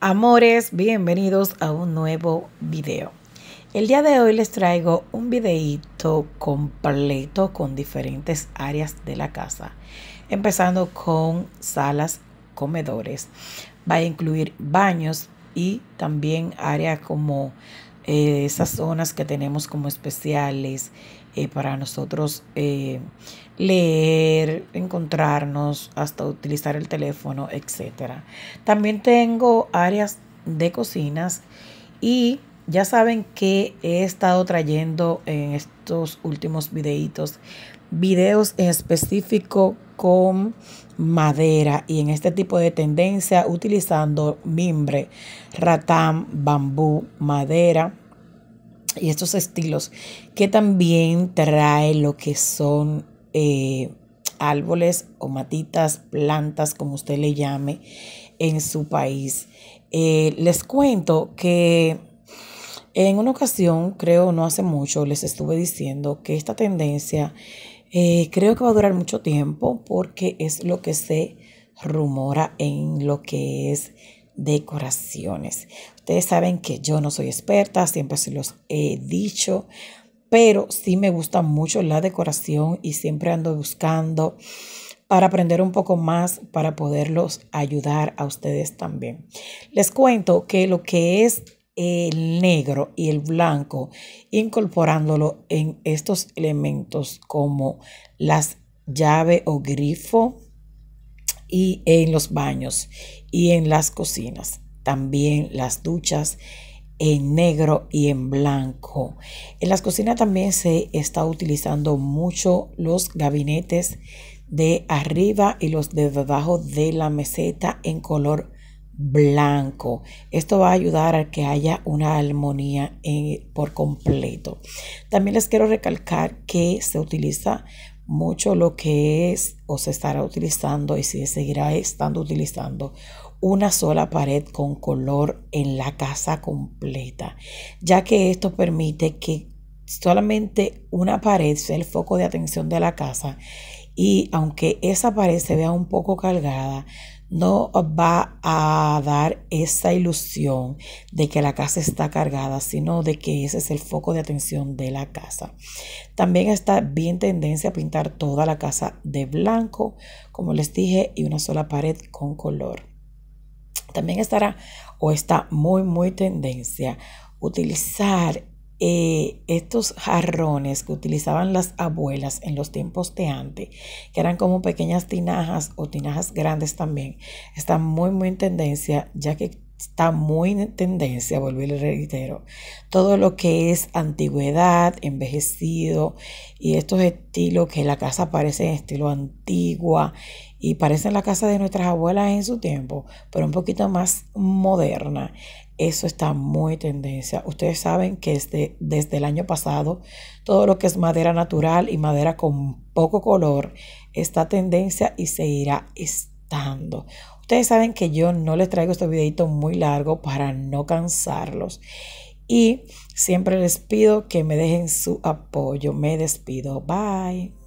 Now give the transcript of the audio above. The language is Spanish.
Amores, bienvenidos a un nuevo video. El día de hoy les traigo un videito completo con diferentes áreas de la casa. Empezando con salas, comedores. Va a incluir baños y también áreas como eh, esas zonas que tenemos como especiales eh, para nosotros eh, leer, encontrarnos, hasta utilizar el teléfono, etc. También tengo áreas de cocinas y ya saben que he estado trayendo en estos últimos videitos, videos en específico con madera y en este tipo de tendencia utilizando mimbre, ratán, bambú, madera y estos estilos que también trae lo que son eh, árboles o matitas, plantas, como usted le llame, en su país. Eh, les cuento que en una ocasión, creo no hace mucho, les estuve diciendo que esta tendencia eh, creo que va a durar mucho tiempo porque es lo que se rumora en lo que es decoraciones. Ustedes saben que yo no soy experta, siempre se los he dicho, pero sí me gusta mucho la decoración y siempre ando buscando para aprender un poco más, para poderlos ayudar a ustedes también. Les cuento que lo que es el negro y el blanco, incorporándolo en estos elementos como las llave o grifo y en los baños y en las cocinas. También las duchas en negro y en blanco. En las cocinas también se está utilizando mucho los gabinetes de arriba y los de debajo de la meseta en color blanco. Esto va a ayudar a que haya una armonía en, eh, por completo. También les quiero recalcar que se utiliza mucho lo que es o se estará utilizando y se seguirá estando utilizando una sola pared con color en la casa completa, ya que esto permite que solamente una pared sea el foco de atención de la casa y aunque esa pared se vea un poco cargada, no va a dar esa ilusión de que la casa está cargada, sino de que ese es el foco de atención de la casa. También está bien tendencia a pintar toda la casa de blanco, como les dije, y una sola pared con color. También estará o está muy, muy tendencia utilizar eh, estos jarrones que utilizaban las abuelas en los tiempos de antes, que eran como pequeñas tinajas o tinajas grandes también, están muy, muy en tendencia, ya que está muy en tendencia, a a reitero, todo lo que es antigüedad, envejecido y estos estilos que la casa parece en estilo antigua y parece la casa de nuestras abuelas en su tiempo, pero un poquito más moderna. Eso está muy tendencia. Ustedes saben que desde, desde el año pasado todo lo que es madera natural y madera con poco color está tendencia y se irá estando. Ustedes saben que yo no les traigo este videito muy largo para no cansarlos. Y siempre les pido que me dejen su apoyo. Me despido. Bye.